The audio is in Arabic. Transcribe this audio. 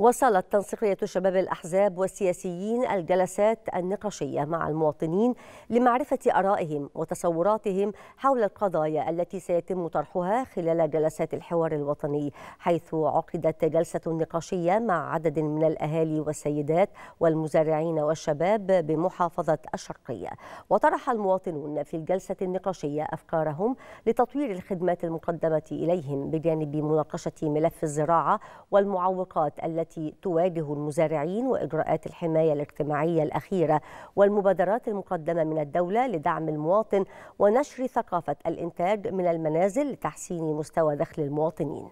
وصلت تنسيقية شباب الأحزاب والسياسيين الجلسات النقاشية مع المواطنين لمعرفة آرائهم وتصوراتهم حول القضايا التي سيتم طرحها خلال جلسات الحوار الوطني حيث عقدت جلسة نقاشية مع عدد من الأهالي والسيدات والمزارعين والشباب بمحافظة الشرقية وطرح المواطنون في الجلسة النقاشية أفكارهم لتطوير الخدمات المقدمة إليهم بجانب مناقشة ملف الزراعة والمعوقات التي التي تواجه المزارعين وإجراءات الحماية الاجتماعية الأخيرة والمبادرات المقدمة من الدولة لدعم المواطن ونشر ثقافة الإنتاج من المنازل لتحسين مستوى دخل المواطنين